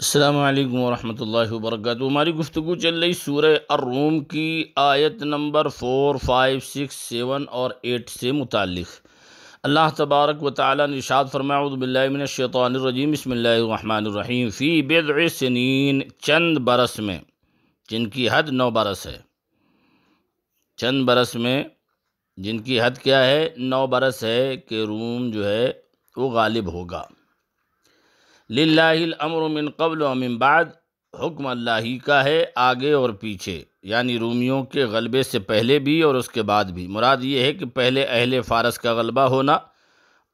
अल्लाम वरहमल वर्क हमारी गुफ्तु चल रही सूर अरूम की आयत number four five six seven और एट से मुतक़ अल्लाह तबारक व ताली निषाद फ़रमाउदबिल्लिनशैतरजीम बसमीम फ़ी बेद सनीन चंद बरस में जिनकी हद नौ बरस है चंद बरस में जिनकी हद क्या है नौ बरस है कि रूम जो है वो गालिब होगा लाहिलमर मिन कबल अमिन बाद हुक्म अल्लाह ही का है आगे और पीछे यानी रूमियों के गलबे से पहले भी और उसके बाद भी मुराद ये है कि पहले अहल फ़ारस का गलबा होना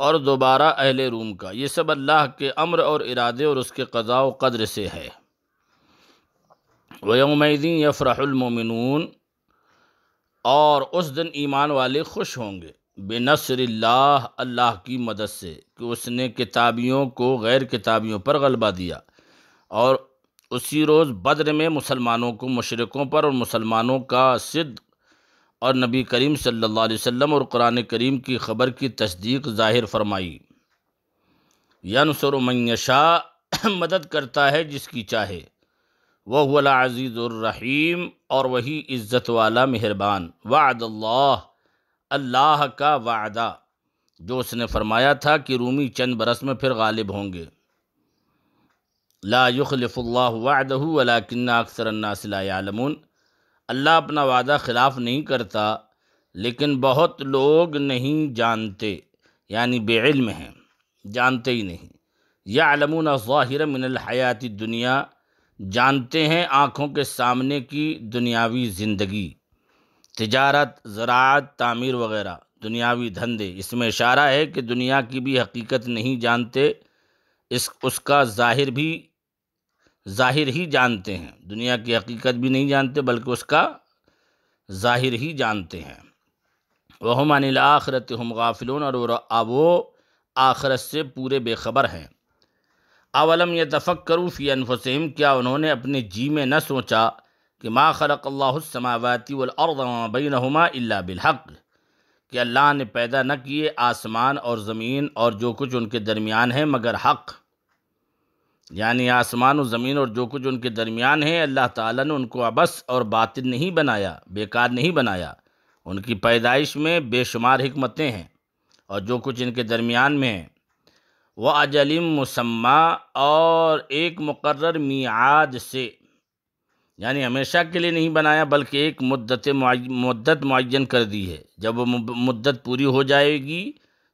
और दोबारा अहल रूम का ये सब अल्लाह के अम्र और इरादे और उसके कज़ा व कदर से है वयोमदीन यफ़रमिन और उस दिन ईमान वाले खुश होंगे बेनसर अल्लाह की मदद से कि उसने किताबियों को गैर किताबियों पर गलबा दिया और उसी रोज़ बद्र में मुसलमानों को मशरक़ों पर और मुसलमानों का सिद्ध और नबी करीम सल्लल्लाहु अलैहि वसल्लम और कुरान करीम की खबर की तस्दीक ज़ाहिर फरमाई यनसर मदद करता है जिसकी चाहे वह अजीज़ुर्रहीम और वही इज़्ज़त वाला मेहरबान वादल्ला अल्लाह का वादा जो उसने फरमाया था कि रूमी चंद बरस में फिर गालिब होंगे ला युखलफ़ल्ला वादहू अलाकिन्ना अक्सर अन्नासलामून अल्लाह अपना वादा ख़िलाफ़ नहीं करता लेकिन बहुत लोग नहीं जानते यानी बेइल्म हैं जानते ही नहीं या आलमून ज़ाहिर मिनलहयाती दुनिया जानते हैं आँखों के सामने की दुनियावी ज़िंदगी तजारत ज़रात तामीर वगैरह दुनियावी धंधे इसमें इशारा है कि दुनिया की भी हकीकत नहीं जानते इस उसका ज़ाहिर भी ज़ाहिर ही जानते हैं दुनिया की हकीकत भी नहीं जानते बल्कि उसका ज़ाहिर ही जानते हैं वह मानिल आखरत हम गाफिलून और वो आखरत से पूरे बेखबर हैं अवलम ये तफक करूँ फ़ी अनफसम क्या उन्होंने अपने जी में न सोचा कि माँ खलक अल्लासमावती वबीनमा अल्ला बिलहक़ कि अल्लाह ने पैदा न किए आसमान और ज़मीन और जो कुछ उनके दरमियान है मगर हक़ यानी आसमान और ज़मीन और जो कुछ उनके दरमियान है अल्लाह ताला ने उनको अबस और बातिल नहीं बनाया बेकार नहीं बनाया उनकी पैदाइश में बेशुमार हमतें हैं और जो कुछ इनके दरमियान में है वह अजलिम मुसम्मा और एक मुकर मियाद से यानी हमेशा के लिए नहीं बनाया बल्कि एक मुद्दत मुद्दत मुन कर दी है जब वो मुद्दत पूरी हो जाएगी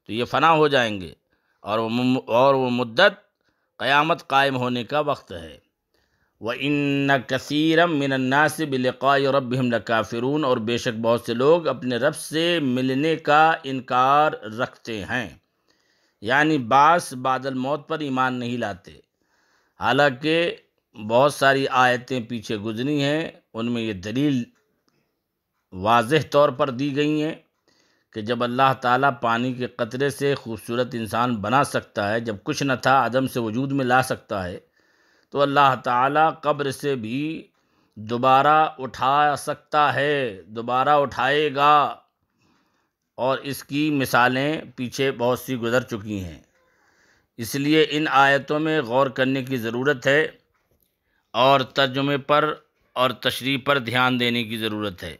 तो ये फ़ना हो जाएंगे और वो और वो मुद्दत क़यामत कायम होने का वक्त है व इन कसीरम मिनन्नासिब लक़ाय रब हम और बेशक बहुत से लोग अपने रब से मिलने का इनकार रखते हैं यानी बास बादल मौत पर ईमान नहीं लाते हालांकि बहुत सारी आयतें पीछे गुजरी हैं उनमें ये दलील वाज तौर पर दी गई हैं कि जब अल्लाह ताला पानी के कतरे से खूबसूरत इंसान बना सकता है जब कुछ न था आदम से वजूद में ला सकता है तो अल्लाह ताला कब्र से भी दोबारा उठा सकता है दोबारा उठाएगा और इसकी मिसालें पीछे बहुत सी गुज़र चुकी हैं इसलिए इन आयतों में गौर करने की ज़रूरत है और तर्जुमे पर और तशरी पर ध्यान देने की ज़रूरत है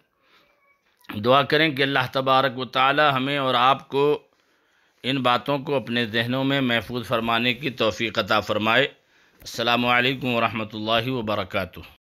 दुआ करें कि अल्लाह तबारक व ताली हमें और आपको इन बातों को अपने जहनों में महफूज फरमाने की तोफ़ी अता फ़रमाए अल्लाम वरहमल वर्का